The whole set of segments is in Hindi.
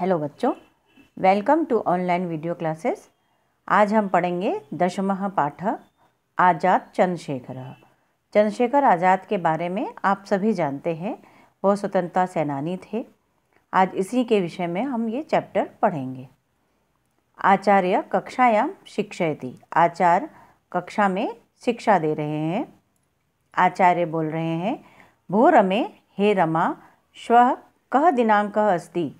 हेलो बच्चों welcome to online video classes आज हम पढ़ेंगे दशम पाठ आज़ाद चंद्रशेखर चंद्रशेखर आज़ाद के बारे में आप सभी जानते हैं वह स्वतंत्रता सेनानी थे आज इसी के विषय में हम ये चैप्टर पढ़ेंगे आचार्य कक्षायाम शिक्षय थी आचार्य कक्षा में शिक्षा दे रहे हैं आचार्य बोल रहे हैं भो रमे हे रमा श्व कह दिनांक अस्ती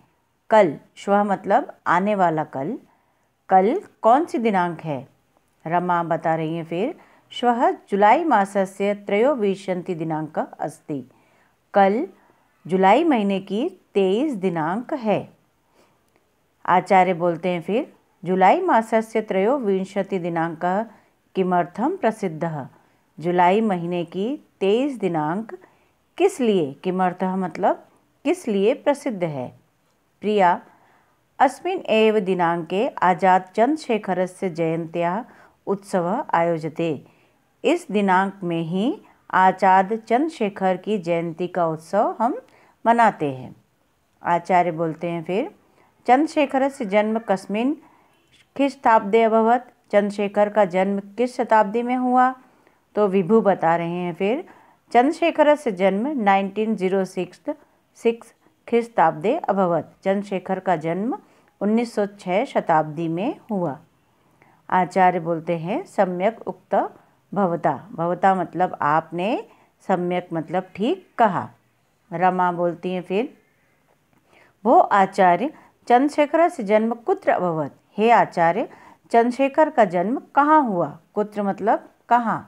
कल श्व मतलब आने वाला कल कल कौन सी दिनांक है रमा बता रही हैं फिर श्व जुलाई से त्रयोविंशति दिनांक अस्ति कल जुलाई महीने की तेईस दिनांक है आचार्य बोलते हैं फिर जुलाई से त्रयोविंशति दिनांक किमर्थम प्रसिद्ध जुलाई महीने की तेईस दिनांक किस लिए किमर्थ मतलब किस लिए प्रसिद्ध है प्रिया अस्मिन् एव दिनांके चंद्रशेखर से जयंतिया उत्सव आयोजते इस दिनांक में ही आचार्य चंद्रशेखर की जयंती का उत्सव हम मनाते हैं आचार्य बोलते हैं फिर चंद्रशेखर से जन्म कस्मिन किस शताब्दी अभवत चंद्रशेखर का जन्म किस शताब्दी में हुआ तो विभु बता रहे हैं फिर चंद्रशेखर से जन्म 1906 सिक्स ख्रिस्ताब्दे अभवत चंद्रशेखर का जन्म 1906 शताब्दी में हुआ आचार्य बोलते हैं सम्यक उक्त भवता भवता मतलब आपने सम्यक मतलब ठीक कहा रमा बोलती हैं फिर वो आचार्य चंद्रशेखर से जन्म कुत्र अभवत हे आचार्य चंद्रशेखर का जन्म कहाँ हुआ कुत्र मतलब कहाँ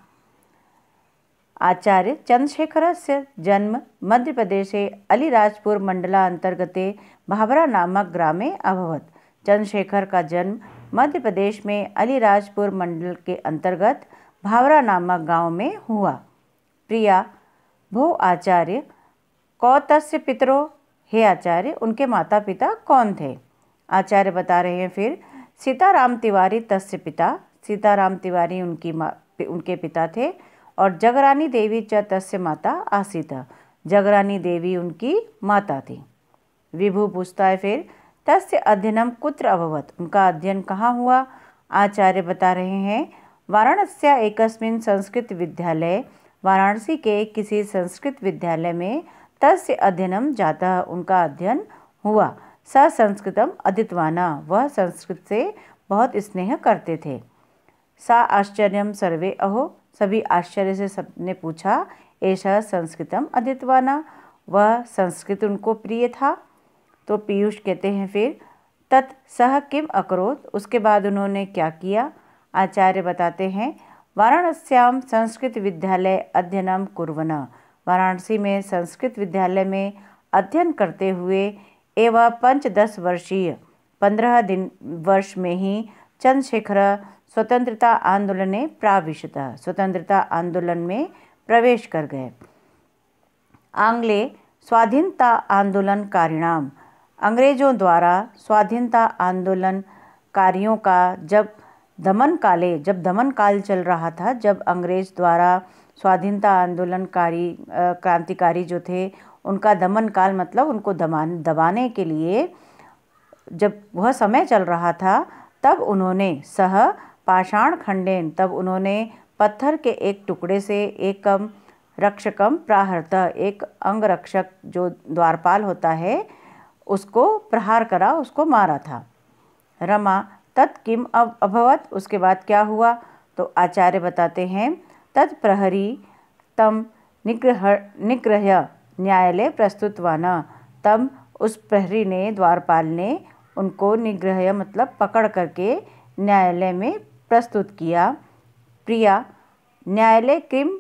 आचार्य चंद्रशेखर से जन्म मध्य प्रदेश अलीराजपुर मंडला अंतर्गत भाभरा नामक ग्रामे अभवत चंद्रशेखर का जन्म मध्य प्रदेश में अलीराजपुर मंडल के अंतर्गत भावरा नामक गांव में हुआ प्रिया भो आचार्य कौतस्य पितरो हे आचार्य उनके माता पिता कौन थे आचार्य बता रहे हैं फिर सीताराम तिवारी तस्य पिता सीताराम तिवारी उनकी माँ उनके पिता थे और जगरानी देवी च तस्य माता आसीत जगरानी देवी उनकी माता थी विभु पूछता है फिर तस्य अध्ययनम कुत्र अभवत उनका अध्ययन कहाँ हुआ आचार्य बता रहे हैं वाराणस्या एकस्मिन संस्कृत विद्यालय वाराणसी के किसी संस्कृत विद्यालय में तस्य अध्ययनम जाता उनका अध्ययन हुआ स संस्कृतम अधितवाना वह संस्कृत से बहुत स्नेह करते थे सा आश्चर्य सर्वे अहो सभी आश्चर्य से सबने पूछा ऐसा संस्कृतम अधितवाना वह संस्कृत उनको प्रिय था तो पीयूष कहते हैं फिर तत् सह किम अक्रोत उसके बाद उन्होंने क्या किया आचार्य बताते हैं वाराणस्याम संस्कृत विद्यालय अध्ययनम कुर्वन वाराणसी में संस्कृत विद्यालय में अध्ययन करते हुए एवं पंचदश वर्षीय पंद्रह दिन वर्ष में ही चंद्रशेखर स्वतंत्रता आंदोलन में था स्वतंत्रता आंदोलन में प्रवेश कर गए आंग्ले स्वाधीनता आंदोलन कारिणाम अंग्रेजों द्वारा स्वाधीनता आंदोलन कार्यों का जब दमन काले जब दमन काल चल रहा था जब अंग्रेज द्वारा स्वाधीनता आंदोलनकारी क्रांतिकारी जो थे उनका दमन काल मतलब उनको दमान दबाने के लिए जब वह समय चल रहा था तब उन्होंने सह पाषाण खंडेन तब उन्होंने पत्थर के एक टुकड़े से एक कम रक्षकम प्राहरतः एक अंगरक्षक जो द्वारपाल होता है उसको प्रहार करा उसको मारा था रमा तत् किम अब अभवत उसके बाद क्या हुआ तो आचार्य बताते हैं तत्प्रहरी तम निग्रह निग्रह न्यायालय प्रस्तुतवान तम तब उस प्रहरी ने द्वारपाल ने उनको निग्रह मतलब पकड़ करके न्यायालय में प्रस्तुत किया प्रिया न्यायालय किम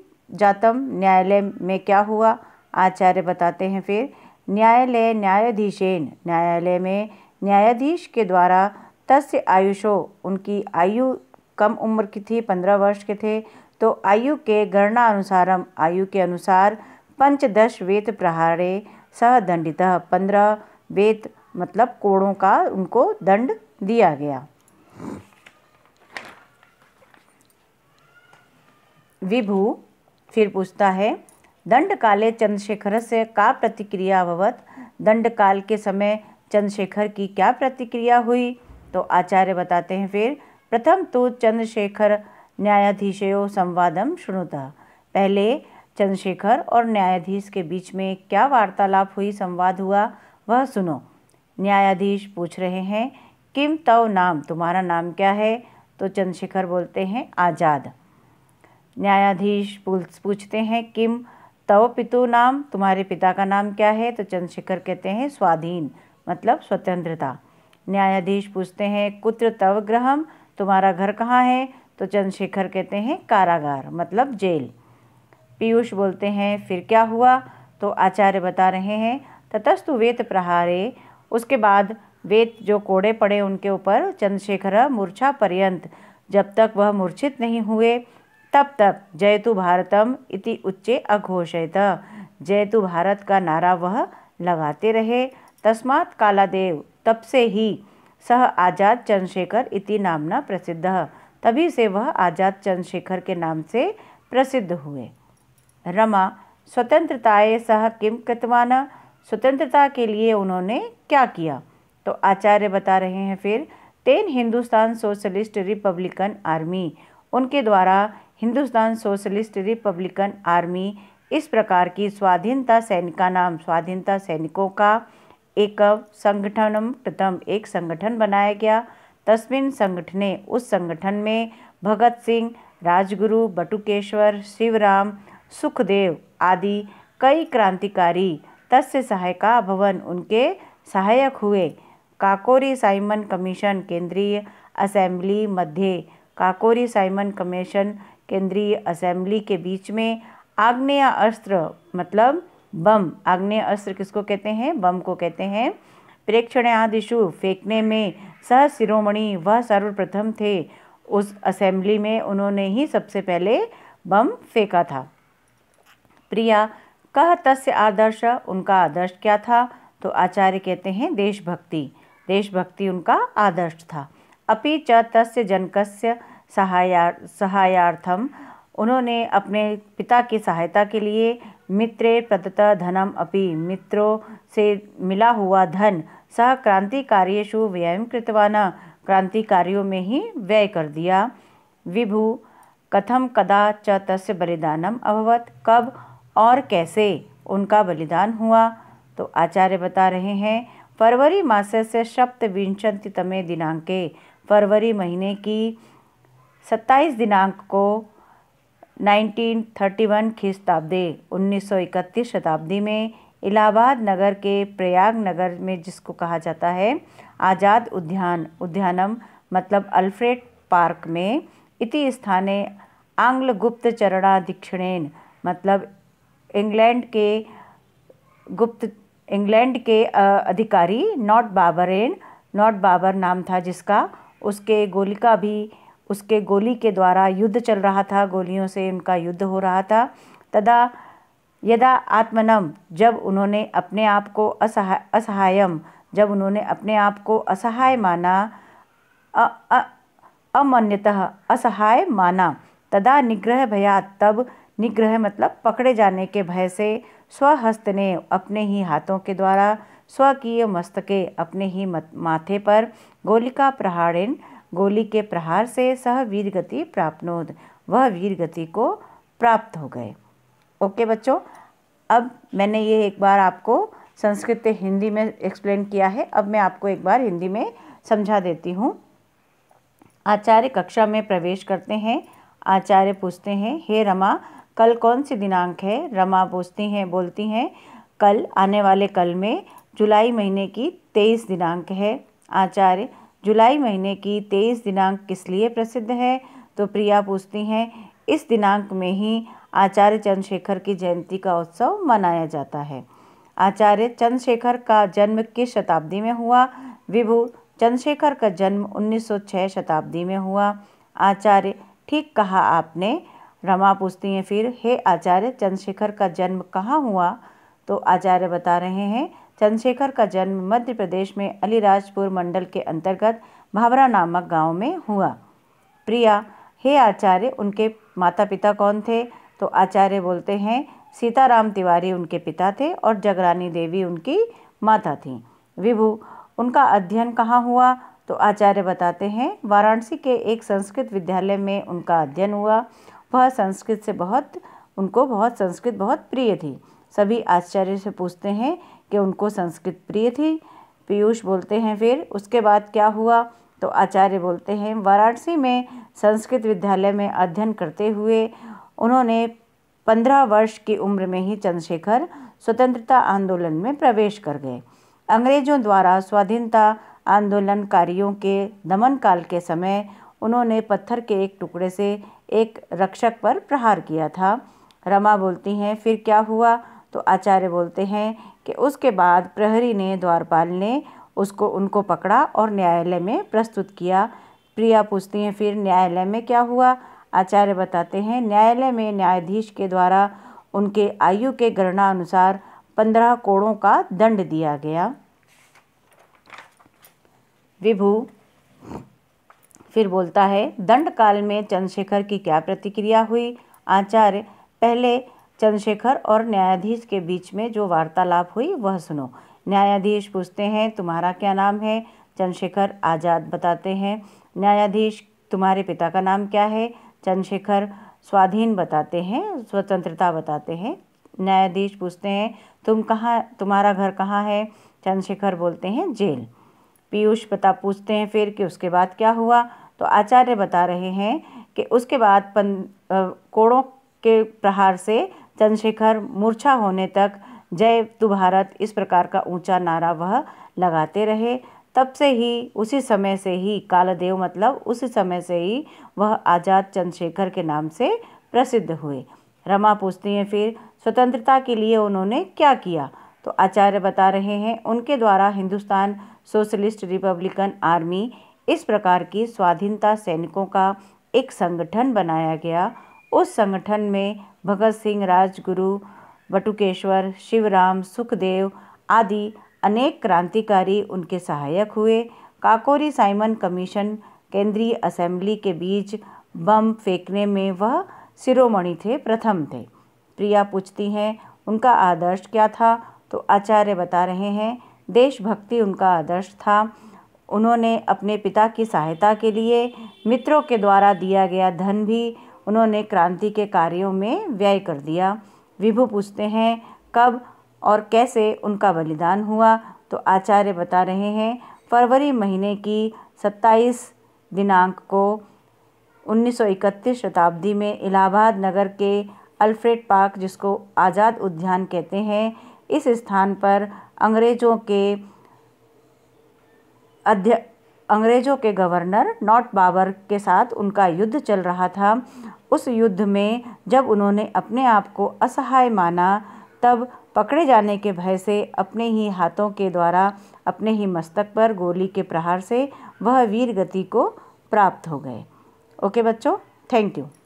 जातम न्यायालय में क्या हुआ आचार्य बताते हैं फिर न्यायालय न्यायाधीशेन न्यायालय में न्यायाधीश के द्वारा तस् आयुषो उनकी आयु कम उम्र की थी पंद्रह वर्ष के थे तो आयु के गणना अनुसारम आयु के अनुसार पंचदश वेत प्रहारे सह दंडित पंद्रह वेत मतलब कोड़ों का उनको दंड दिया गया विभु फिर पूछता है दंड काले चंद्रशेखर से का प्रतिक्रिया अवत दंड काल के समय चंद्रशेखर की क्या प्रतिक्रिया हुई तो आचार्य बताते हैं फिर प्रथम तो चंद्रशेखर न्यायाधीशयो संवादम शुणुता पहले चंद्रशेखर और न्यायाधीश के बीच में क्या वार्तालाप हुई संवाद हुआ वह सुनो न्यायाधीश पूछ रहे हैं किम तव नाम तुम्हारा नाम क्या है तो चंद्रशेखर बोलते हैं आज़ाद न्यायाधीश पूछते हैं किम तव पितु नाम तुम्हारे पिता का नाम क्या है तो चंद्रशेखर कहते हैं स्वाधीन मतलब स्वतंत्रता न्यायाधीश पूछते हैं कुत्र तव ग्रहम तुम्हारा घर कहाँ है तो चंद्रशेखर कहते हैं कारागार मतलब जेल पीयूष बोलते हैं फिर क्या हुआ तो आचार्य बता रहे हैं ततस्तु वेत प्रहारे उसके बाद वेद जो कोड़े पड़े उनके ऊपर चंद्रशेखर मूर्छा पर्यंत जब तक वह मूर्छित नहीं हुए तब तक जयतु भारतम इति उच्चे अघोषित जयतु भारत का नारा वह लगाते रहे तस्मात कालादेव तब से ही सह आज़ाद चंद्रशेखर इति नामना प्रसिद्ध तभी से वह आज़ाद चंद्रशेखर के नाम से प्रसिद्ध हुए रमा स्वतंत्रताए सह किम कृतवान स्वतंत्रता के लिए उन्होंने क्या किया तो आचार्य बता रहे हैं फिर तेन हिंदुस्तान सोशलिस्ट रिपब्लिकन आर्मी उनके द्वारा हिंदुस्तान सोशलिस्ट रिपब्लिकन आर्मी इस प्रकार की स्वाधीनता सैनिका नाम स्वाधीनता सैनिकों का एक संगठनम प्रथम एक संगठन बनाया गया तस्मिन संगठने उस संगठन में भगत सिंह राजगुरु बटुकेश्वर शिवराम सुखदेव आदि कई क्रांतिकारी तस्य सहायका अभवन उनके सहायक हुए काकोरी साइमन कमीशन केंद्रीय असेंबली मध्य काकोरी साइमन कमीशन केंद्रीय असेंबली के बीच में आग्नेय अस्त्र मतलब बम आग्नेय अस्त्र किसको कहते हैं बम को कहते हैं प्रेक्षण आदिशु फेंकने में सह शिरोमणि वह सर्वप्रथम थे उस असेंबली में उन्होंने ही सबसे पहले बम फेंका था प्रिया कह तस्य आदर्श उनका आदर्श क्या था तो आचार्य कहते हैं देशभक्ति देशभक्ति उनका आदर्श था अपि च तस्य जनकस्य सहायार सहायार्थम उन्होंने अपने पिता की सहायता के लिए मित्रे प्रदत्त धनम अपि मित्रों से मिला हुआ धन सह क्रांतिकार्यु व्यय कृतवाना क्रांतिकारियों में ही व्यय कर दिया विभु कथम कदा च तस्य बलिदानम अभवत कब और कैसे उनका बलिदान हुआ तो आचार्य बता रहे हैं फरवरी मास से सप्त विंशतितमे दिनांके फरवरी महीने की 27 दिनांक को 1931 खिस्ताब्दी 1931 शताब्दी में इलाहाबाद नगर के प्रयाग नगर में जिसको कहा जाता है आज़ाद उद्यान उद्यानम मतलब अल्फ्रेड पार्क में इति स्थाने आंग्ल गुप्त चरणाधीक्षणेन मतलब इंग्लैंड के गुप्त इंग्लैंड के अधिकारी नॉट बाबरेन नॉट बाबर नाम था जिसका उसके गोली का भी उसके गोली के द्वारा युद्ध चल रहा था गोलियों से उनका युद्ध हो रहा था तदा यदा आत्मनम जब उन्होंने अपने आप को असहाय असहायम जब उन्होंने अपने आप को असहाय माना अमन्यतः असहाय माना तदा निग्रह भयात तब निग्रह मतलब पकड़े जाने के भय से स्वहस्त ने अपने ही हाथों के द्वारा स्वकीय मस्तके अपने ही माथे पर गोलिका प्रहारेण गोली के प्रहार से सह वीरगति गति वह वीरगति को प्राप्त हो गए ओके बच्चों अब मैंने ये एक बार आपको संस्कृत हिंदी में एक्सप्लेन किया है अब मैं आपको एक बार हिंदी में समझा देती हूँ आचार्य कक्षा में प्रवेश करते हैं आचार्य पूछते हैं हे रमा कल कौन सी दिनांक है रमा पूछती हैं बोलती हैं कल आने वाले कल में जुलाई महीने की तेईस दिनांक है आचार्य जुलाई महीने की तेईस दिनांक किस लिए प्रसिद्ध है तो प्रिया पूछती हैं इस दिनांक में ही आचार्य चंद्रशेखर की जयंती का उत्सव मनाया जाता है आचार्य चंद्रशेखर का जन्म किस शताब्दी में हुआ विभु चंद्रशेखर का जन्म 1906 शताब्दी में हुआ आचार्य ठीक कहा आपने रमा पूछती हैं फिर हे आचार्य चंद्रशेखर का जन्म कहाँ हुआ तो आचार्य बता रहे हैं चंद्रशेखर का जन्म मध्य प्रदेश में अलीराजपुर मंडल के अंतर्गत भावरा नामक गांव में हुआ प्रिया हे आचार्य उनके माता पिता कौन थे तो आचार्य बोलते हैं सीताराम तिवारी उनके पिता थे और जगरानी देवी उनकी माता थी विभु उनका अध्ययन कहाँ हुआ तो आचार्य बताते हैं वाराणसी के एक संस्कृत विद्यालय में उनका अध्ययन हुआ वह संस्कृत से बहुत उनको बहुत संस्कृत बहुत प्रिय थी सभी आचार्य से पूछते हैं कि उनको संस्कृत प्रिय थी पीयूष बोलते हैं फिर उसके बाद क्या हुआ तो आचार्य बोलते हैं वाराणसी में संस्कृत विद्यालय में अध्ययन करते हुए उन्होंने पंद्रह वर्ष की उम्र में ही चंद्रशेखर स्वतंत्रता आंदोलन में प्रवेश कर गए अंग्रेजों द्वारा स्वाधीनता आंदोलनकारियों के दमन काल के समय उन्होंने पत्थर के एक टुकड़े से एक रक्षक पर प्रहार किया था रमा बोलती हैं फिर क्या हुआ तो आचार्य बोलते हैं कि उसके बाद प्रहरी ने द्वारपाल ने उसको उनको पकड़ा और न्यायालय में प्रस्तुत किया प्रिया पूछती हैं फिर न्यायालय में क्या हुआ आचार्य बताते हैं न्यायालय में न्यायाधीश के द्वारा उनके आयु के गणना अनुसार पंद्रह कोड़ों का दंड दिया गया विभू फिर बोलता है दंड काल में चंद्रशेखर की क्या प्रतिक्रिया हुई आचार्य पहले चंद्रशेखर और न्यायाधीश के बीच में जो वार्तालाप हुई वह सुनो न्यायाधीश पूछते हैं तुम्हारा क्या नाम है चंद्रशेखर आज़ाद बताते हैं न्यायाधीश तुम्हारे पिता का नाम क्या है चंद्रशेखर स्वाधीन बताते हैं स्वतंत्रता बताते हैं न्यायाधीश पूछते हैं तुम कहाँ तुम्हारा घर कहाँ है चंद्रशेखर बोलते हैं जेल पीयूष पता पूछते हैं फिर कि उसके बाद क्या हुआ तो आचार्य बता रहे हैं कि उसके बाद पन कोड़ों के प्रहार से चंद्रशेखर मूर्छा होने तक जय तु भारत इस प्रकार का ऊंचा नारा वह लगाते रहे तब से ही उसी समय से ही कालदेव मतलब उसी समय से ही वह आज़ाद चंद्रशेखर के नाम से प्रसिद्ध हुए रमा पूछती हैं फिर स्वतंत्रता के लिए उन्होंने क्या किया तो आचार्य बता रहे हैं उनके द्वारा हिंदुस्तान सोशलिस्ट रिपब्लिकन आर्मी इस प्रकार की स्वाधीनता सैनिकों का एक संगठन बनाया गया उस संगठन में भगत सिंह राजगुरु बटुकेश्वर शिवराम सुखदेव आदि अनेक क्रांतिकारी उनके सहायक हुए काकोरी साइमन कमीशन केंद्रीय असेंबली के बीच बम फेंकने में वह सिरोमणि थे प्रथम थे प्रिया पूछती हैं उनका आदर्श क्या था तो आचार्य बता रहे हैं देशभक्ति उनका आदर्श था उन्होंने अपने पिता की सहायता के लिए मित्रों के द्वारा दिया गया धन भी उन्होंने क्रांति के कार्यों में व्यय कर दिया विभु पूछते हैं कब और कैसे उनका बलिदान हुआ तो आचार्य बता रहे हैं फरवरी महीने की 27 दिनांक को 1931 शताब्दी में इलाहाबाद नगर के अल्फ्रेड पार्क जिसको आज़ाद उद्यान कहते हैं इस स्थान पर अंग्रेज़ों के अध्य अंग्रेज़ों के गवर्नर नॉट बाबर के साथ उनका युद्ध चल रहा था उस युद्ध में जब उन्होंने अपने आप को असहाय माना तब पकड़े जाने के भय से अपने ही हाथों के द्वारा अपने ही मस्तक पर गोली के प्रहार से वह वीर गति को प्राप्त हो गए ओके बच्चों थैंक यू